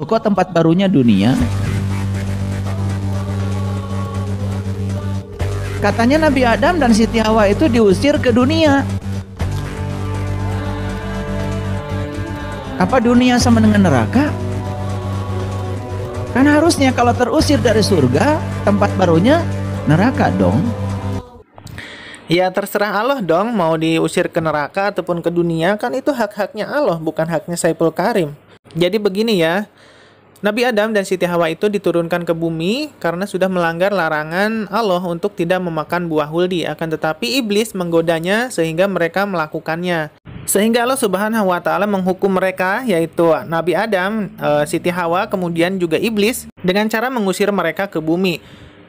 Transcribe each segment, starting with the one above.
Kok tempat barunya dunia? Katanya Nabi Adam dan Siti Hawa itu diusir ke dunia. Apa dunia sama dengan neraka? Kan harusnya kalau terusir dari surga, tempat barunya neraka dong. Ya terserah Allah dong mau diusir ke neraka ataupun ke dunia kan itu hak-haknya Allah bukan haknya Saiful Karim. Jadi begini ya, Nabi Adam dan Siti Hawa itu diturunkan ke bumi karena sudah melanggar larangan Allah untuk tidak memakan buah huldi. Akan tetapi iblis menggodanya sehingga mereka melakukannya. Sehingga Allah Subhanahu wa taala menghukum mereka yaitu Nabi Adam, e, Siti Hawa, kemudian juga iblis dengan cara mengusir mereka ke bumi.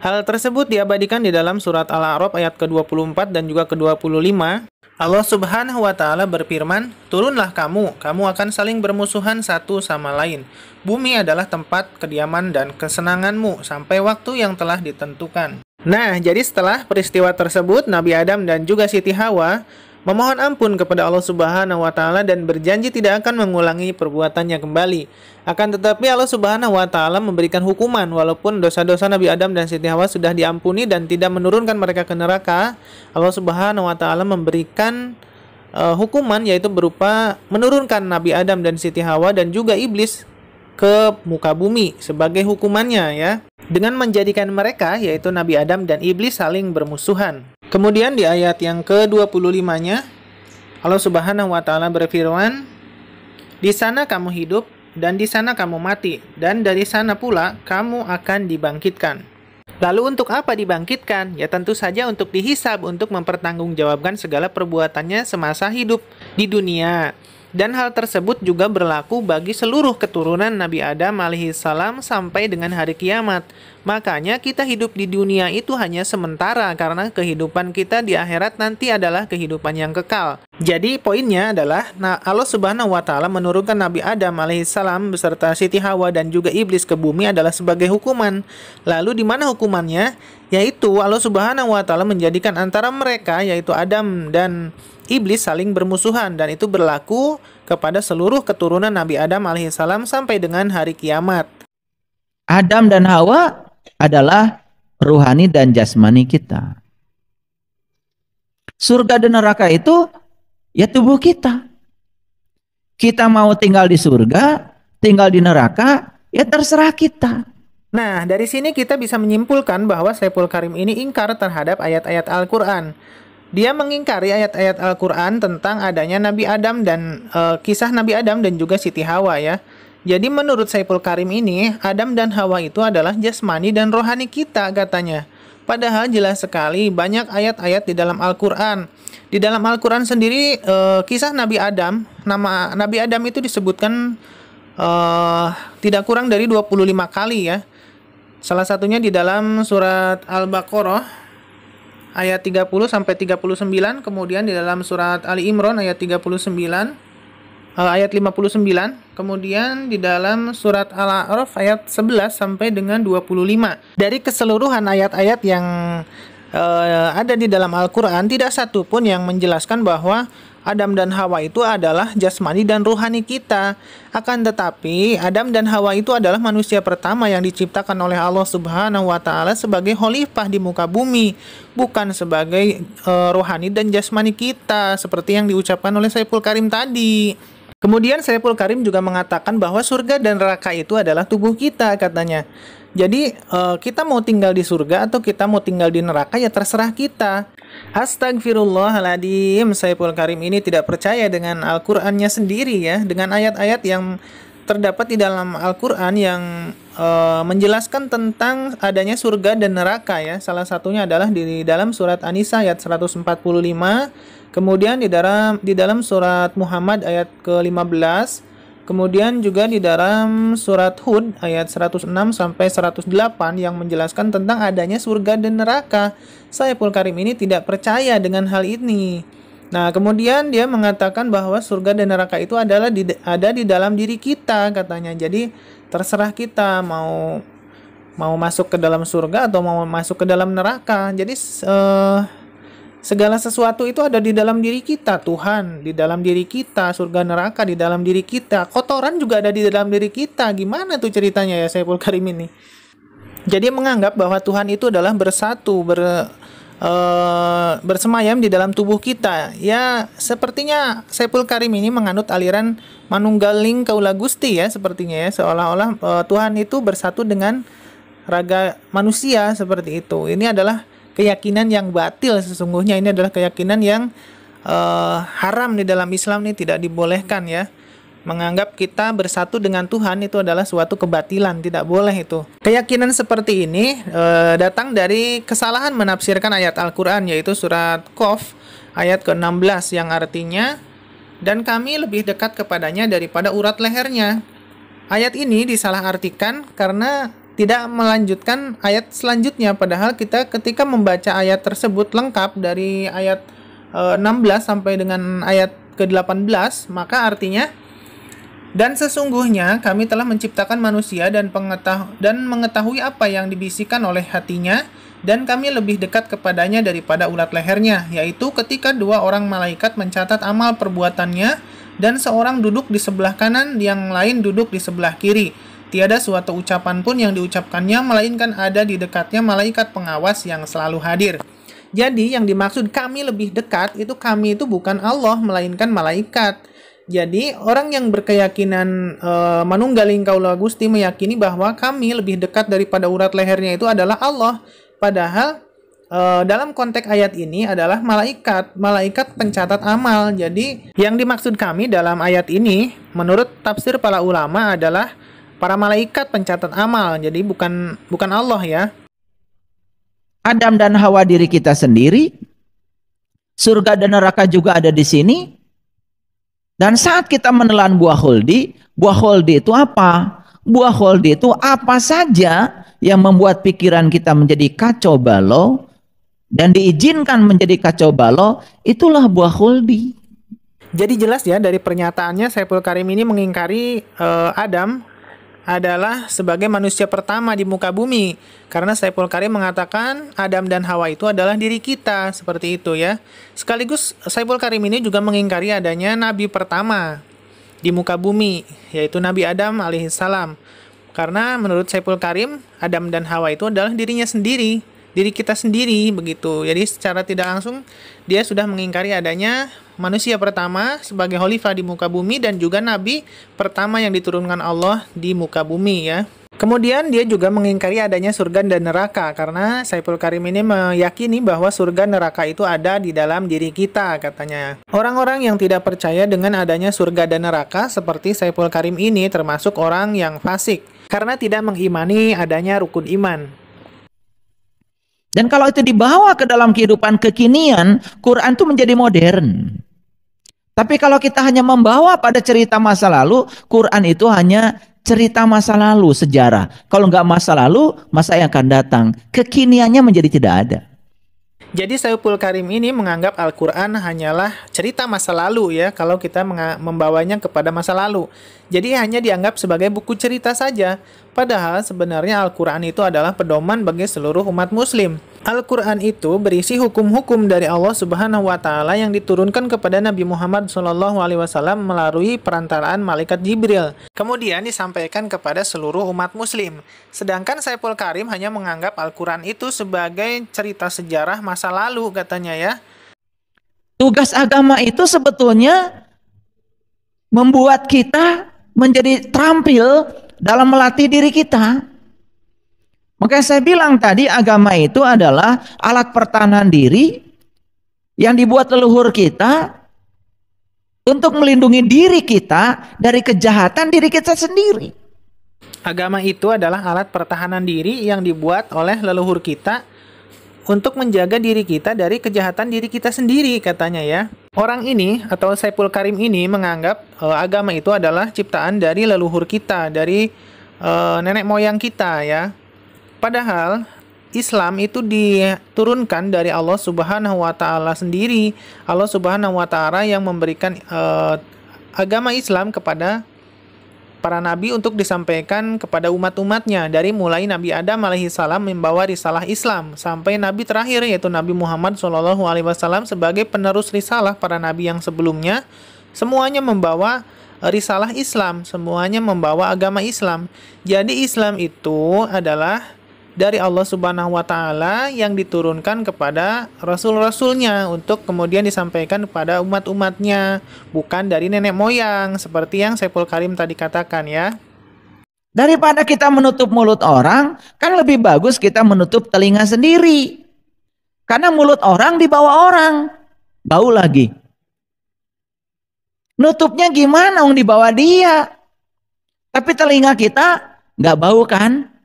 Hal tersebut diabadikan di dalam surat Al-A'raf ayat ke-24 dan juga ke-25 Allah Subhanahu wa Ta'ala berfirman, "Turunlah kamu, kamu akan saling bermusuhan satu sama lain. Bumi adalah tempat kediaman dan kesenanganmu sampai waktu yang telah ditentukan." Nah, jadi setelah peristiwa tersebut, Nabi Adam dan juga Siti Hawa memohon ampun kepada Allah Subhanahu wa taala dan berjanji tidak akan mengulangi perbuatannya kembali. Akan tetapi Allah Subhanahu wa taala memberikan hukuman walaupun dosa-dosa Nabi Adam dan Siti Hawa sudah diampuni dan tidak menurunkan mereka ke neraka. Allah Subhanahu wa taala memberikan uh, hukuman yaitu berupa menurunkan Nabi Adam dan Siti Hawa dan juga iblis ke muka bumi sebagai hukumannya ya dengan menjadikan mereka yaitu Nabi Adam dan iblis saling bermusuhan Kemudian di ayat yang ke-25-nya Allah Subhanahu wa taala berfirman, "Di sana kamu hidup dan di sana kamu mati dan dari sana pula kamu akan dibangkitkan." Lalu untuk apa dibangkitkan? Ya tentu saja untuk dihisab untuk mempertanggungjawabkan segala perbuatannya semasa hidup di dunia. Dan hal tersebut juga berlaku bagi seluruh keturunan Nabi Adam alaihi salam sampai dengan hari kiamat. Makanya kita hidup di dunia itu hanya sementara karena kehidupan kita di akhirat nanti adalah kehidupan yang kekal. Jadi poinnya adalah nah Allah Subhanahu wa taala menurunkan Nabi Adam salam beserta Siti Hawa dan juga iblis ke bumi adalah sebagai hukuman. Lalu di mana hukumannya? Yaitu Allah Subhanahu wa taala menjadikan antara mereka yaitu Adam dan iblis saling bermusuhan dan itu berlaku kepada seluruh keturunan Nabi Adam alaihissalam sampai dengan hari kiamat. Adam dan Hawa adalah ruhani dan jasmani kita. Surga dan neraka itu ya tubuh kita. Kita mau tinggal di surga, tinggal di neraka, ya terserah kita. Nah, dari sini kita bisa menyimpulkan bahwa Saiful Karim ini ingkar terhadap ayat-ayat Al-Quran. Dia mengingkari ayat-ayat Al-Quran tentang adanya Nabi Adam dan e, kisah Nabi Adam dan juga Siti Hawa ya. Jadi menurut Saiful Karim ini, Adam dan Hawa itu adalah jasmani dan rohani kita katanya. Padahal jelas sekali banyak ayat-ayat di dalam Al-Quran. Di dalam Al-Quran sendiri e, kisah Nabi Adam, nama Nabi Adam itu disebutkan e, tidak kurang dari 25 kali ya. Salah satunya di dalam surat Al-Baqarah ayat 30 sampai 39, kemudian di dalam surat Ali Imran ayat 39 eh, ayat 59, kemudian di dalam surat Al-A'raf ayat 11 sampai dengan 25. Dari keseluruhan ayat-ayat yang uh, ada di dalam Al-Qur'an tidak satu pun yang menjelaskan bahwa Adam dan Hawa itu adalah jasmani dan rohani kita. Akan tetapi, Adam dan Hawa itu adalah manusia pertama yang diciptakan oleh Allah Subhanahu wa taala sebagai khalifah di muka bumi, bukan sebagai uh, rohani dan jasmani kita seperti yang diucapkan oleh Saiful Karim tadi. Kemudian Saiful Karim juga mengatakan bahwa surga dan neraka itu adalah tubuh kita katanya. Jadi uh, kita mau tinggal di surga atau kita mau tinggal di neraka ya terserah kita. Astagfirullahaladzim, Saiful Karim ini tidak percaya dengan Al-Qur'annya sendiri ya, dengan ayat-ayat yang terdapat di dalam Al-Qur'an yang Eh, menjelaskan tentang adanya surga dan neraka ya. Salah satunya adalah di dalam surat an ayat 145, kemudian di dalam di dalam surat Muhammad ayat ke-15, kemudian juga di dalam surat Hud ayat 106 sampai 108 yang menjelaskan tentang adanya surga dan neraka. Saya Pul Karim ini tidak percaya dengan hal ini. Nah, kemudian dia mengatakan bahwa surga dan neraka itu adalah di, ada di dalam diri kita katanya. Jadi terserah kita mau mau masuk ke dalam surga atau mau masuk ke dalam neraka. Jadi eh, segala sesuatu itu ada di dalam diri kita, Tuhan di dalam diri kita, surga neraka di dalam diri kita, kotoran juga ada di dalam diri kita. Gimana tuh ceritanya ya Saiful Karim ini? Jadi menganggap bahwa Tuhan itu adalah bersatu ber e, bersemayam di dalam tubuh kita. Ya, sepertinya Sepul Karim ini menganut aliran Manunggaling Kaula Gusti ya sepertinya ya, seolah-olah e, Tuhan itu bersatu dengan raga manusia seperti itu. Ini adalah keyakinan yang batil sesungguhnya. Ini adalah keyakinan yang e, haram di dalam Islam ini tidak dibolehkan ya. Menganggap kita bersatu dengan Tuhan itu adalah suatu kebatilan, tidak boleh itu. Keyakinan seperti ini e, datang dari kesalahan menafsirkan ayat Al-Qur'an yaitu surat Qaf ayat ke-16 yang artinya dan kami lebih dekat kepadanya daripada urat lehernya. Ayat ini disalahartikan karena tidak melanjutkan ayat selanjutnya padahal kita ketika membaca ayat tersebut lengkap dari ayat 16 eh, sampai dengan ayat ke-18 maka artinya dan sesungguhnya kami telah menciptakan manusia dan pengetahu dan mengetahui apa yang dibisikkan oleh hatinya dan kami lebih dekat kepadanya daripada ulat lehernya, yaitu ketika dua orang malaikat mencatat amal perbuatannya dan seorang duduk di sebelah kanan, yang lain duduk di sebelah kiri. Tiada suatu ucapan pun yang diucapkannya melainkan ada di dekatnya malaikat pengawas yang selalu hadir. Jadi yang dimaksud kami lebih dekat itu kami itu bukan Allah melainkan malaikat jadi orang yang berkeyakinan e, eh, manunggaling kaula gusti meyakini bahwa kami lebih dekat daripada urat lehernya itu adalah Allah. Padahal e, dalam konteks ayat ini adalah malaikat, malaikat pencatat amal. Jadi yang dimaksud kami dalam ayat ini menurut tafsir para ulama adalah para malaikat pencatat amal. Jadi bukan bukan Allah ya. Adam dan Hawa diri kita sendiri. Surga dan neraka juga ada di sini dan saat kita menelan buah holdi, buah holdi itu apa? Buah holdi itu apa saja yang membuat pikiran kita menjadi kacau balau dan diizinkan menjadi kacau balau, itulah buah holdi. Jadi jelas ya dari pernyataannya Saiful Karim ini mengingkari uh, Adam adalah sebagai manusia pertama di muka bumi. Karena Saiful Karim mengatakan Adam dan Hawa itu adalah diri kita, seperti itu ya. Sekaligus Saiful Karim ini juga mengingkari adanya nabi pertama di muka bumi, yaitu Nabi Adam alaihissalam. Karena menurut Saiful Karim, Adam dan Hawa itu adalah dirinya sendiri diri kita sendiri begitu. Jadi secara tidak langsung dia sudah mengingkari adanya manusia pertama sebagai khalifah di muka bumi dan juga nabi pertama yang diturunkan Allah di muka bumi ya. Kemudian dia juga mengingkari adanya surga dan neraka karena Saiful Karim ini meyakini bahwa surga neraka itu ada di dalam diri kita katanya. Orang-orang yang tidak percaya dengan adanya surga dan neraka seperti Saiful Karim ini termasuk orang yang fasik karena tidak mengimani adanya rukun iman. Dan kalau itu dibawa ke dalam kehidupan kekinian, Quran itu menjadi modern. Tapi kalau kita hanya membawa pada cerita masa lalu, Quran itu hanya cerita masa lalu, sejarah. Kalau nggak masa lalu, masa yang akan datang. Kekiniannya menjadi tidak ada. Jadi Saiful Karim ini menganggap Al-Quran hanyalah cerita masa lalu ya, kalau kita membawanya kepada masa lalu. Jadi hanya dianggap sebagai buku cerita saja. Padahal sebenarnya Al-Quran itu adalah pedoman bagi seluruh umat muslim. Al-Quran itu berisi hukum-hukum dari Allah Subhanahu wa Ta'ala yang diturunkan kepada Nabi Muhammad SAW melalui perantaraan malaikat Jibril. Kemudian disampaikan kepada seluruh umat Muslim. Sedangkan Saiful Karim hanya menganggap Al-Quran itu sebagai cerita sejarah masa lalu, katanya ya. Tugas agama itu sebetulnya membuat kita menjadi terampil dalam melatih diri kita. Makanya saya bilang tadi agama itu adalah alat pertahanan diri yang dibuat leluhur kita untuk melindungi diri kita dari kejahatan diri kita sendiri. Agama itu adalah alat pertahanan diri yang dibuat oleh leluhur kita untuk menjaga diri kita dari kejahatan diri kita sendiri katanya ya. Orang ini atau Saiful Karim ini menganggap e, agama itu adalah ciptaan dari leluhur kita, dari e, nenek moyang kita ya. Padahal Islam itu diturunkan dari Allah Subhanahu wa taala sendiri. Allah Subhanahu wa taala yang memberikan e, agama Islam kepada para nabi untuk disampaikan kepada umat-umatnya dari mulai Nabi Adam alaihi salam membawa risalah Islam sampai nabi terakhir yaitu Nabi Muhammad Shallallahu alaihi wasallam sebagai penerus risalah para nabi yang sebelumnya semuanya membawa eh, risalah Islam, semuanya membawa agama Islam. Jadi Islam itu adalah dari Allah Subhanahu wa taala yang diturunkan kepada rasul-rasulnya untuk kemudian disampaikan kepada umat-umatnya, bukan dari nenek moyang seperti yang Saiful Karim tadi katakan ya. Daripada kita menutup mulut orang, kan lebih bagus kita menutup telinga sendiri. Karena mulut orang dibawa orang, bau lagi. Nutupnya gimana? Ong dibawa dia. Tapi telinga kita nggak bau kan?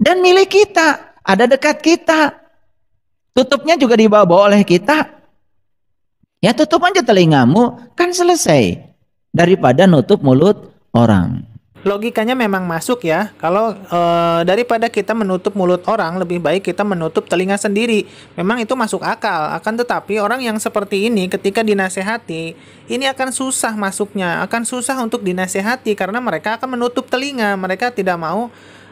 Dan milik kita, ada dekat kita. Tutupnya juga dibawa-bawa oleh kita. Ya tutup aja telingamu, kan selesai. Daripada nutup mulut orang. Logikanya memang masuk ya. Kalau e, daripada kita menutup mulut orang, lebih baik kita menutup telinga sendiri. Memang itu masuk akal. Akan tetapi orang yang seperti ini ketika dinasehati, ini akan susah masuknya, akan susah untuk dinasehati karena mereka akan menutup telinga. Mereka tidak mau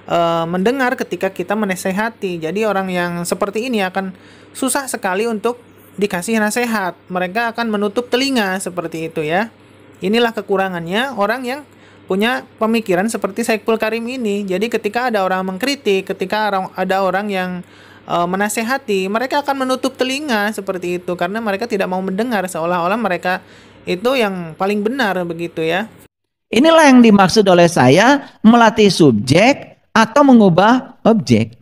Eh, mendengar ketika kita menasehati. Jadi orang yang seperti ini akan susah sekali untuk dikasih nasihat. Mereka akan menutup telinga seperti itu ya. Inilah kekurangannya orang yang punya pemikiran seperti Saiful Karim ini. Jadi ketika ada orang mengkritik, ketika ada orang yang eh, menasehati, mereka akan menutup telinga seperti itu karena mereka tidak mau mendengar seolah-olah mereka itu yang paling benar begitu ya. Inilah yang dimaksud oleh saya melatih subjek atau mengubah objek.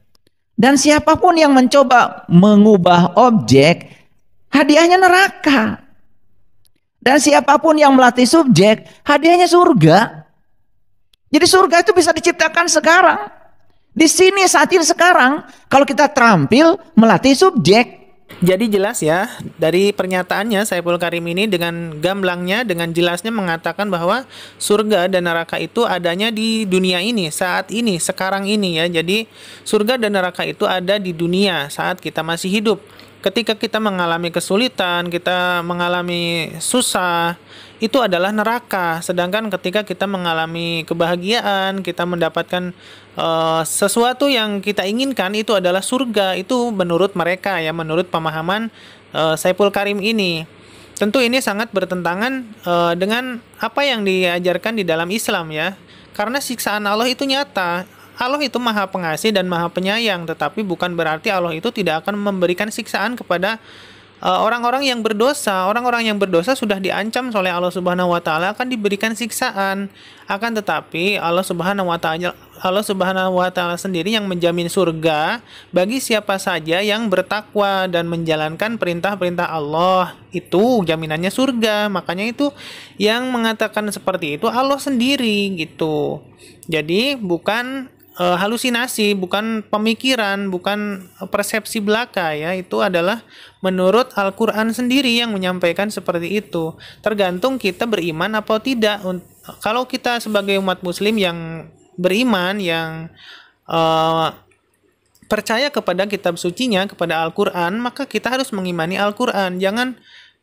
Dan siapapun yang mencoba mengubah objek, hadiahnya neraka. Dan siapapun yang melatih subjek, hadiahnya surga. Jadi surga itu bisa diciptakan sekarang. Di sini saat ini sekarang, kalau kita terampil melatih subjek, jadi jelas ya, dari pernyataannya Saiful Karim ini dengan gamblangnya, dengan jelasnya mengatakan bahwa surga dan neraka itu adanya di dunia ini, saat ini, sekarang ini ya. Jadi surga dan neraka itu ada di dunia saat kita masih hidup ketika kita mengalami kesulitan, kita mengalami susah, itu adalah neraka. Sedangkan ketika kita mengalami kebahagiaan, kita mendapatkan uh, sesuatu yang kita inginkan itu adalah surga. Itu menurut mereka ya, menurut pemahaman uh, Saiful Karim ini. Tentu ini sangat bertentangan uh, dengan apa yang diajarkan di dalam Islam ya. Karena siksaan Allah itu nyata, Allah itu maha pengasih dan maha penyayang, tetapi bukan berarti Allah itu tidak akan memberikan siksaan kepada eh, orang-orang uh, yang berdosa. Orang-orang yang berdosa sudah diancam oleh Allah Subhanahu wa taala akan diberikan siksaan. Akan tetapi Allah Subhanahu wa taala Allah Subhanahu wa taala sendiri yang menjamin surga bagi siapa saja yang bertakwa dan menjalankan perintah-perintah Allah. Itu jaminannya surga. Makanya itu yang mengatakan seperti itu Allah sendiri gitu. Jadi bukan uh, halusinasi, bukan pemikiran, bukan eh, persepsi belaka ya. Itu adalah menurut Al-Qur'an sendiri yang menyampaikan seperti itu. Tergantung kita beriman atau tidak. Kalau kita sebagai umat muslim yang beriman yang uh, percaya kepada kitab sucinya, kepada Al-Qur'an, maka kita harus mengimani Al-Qur'an. Jangan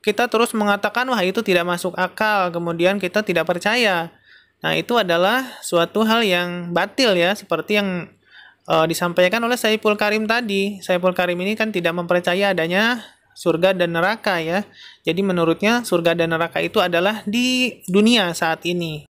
kita terus mengatakan wah itu tidak masuk akal, kemudian kita tidak percaya Nah, itu adalah suatu hal yang batil ya, seperti yang e, disampaikan oleh Saiful Karim tadi. Saiful Karim ini kan tidak mempercayai adanya surga dan neraka ya. Jadi menurutnya surga dan neraka itu adalah di dunia saat ini.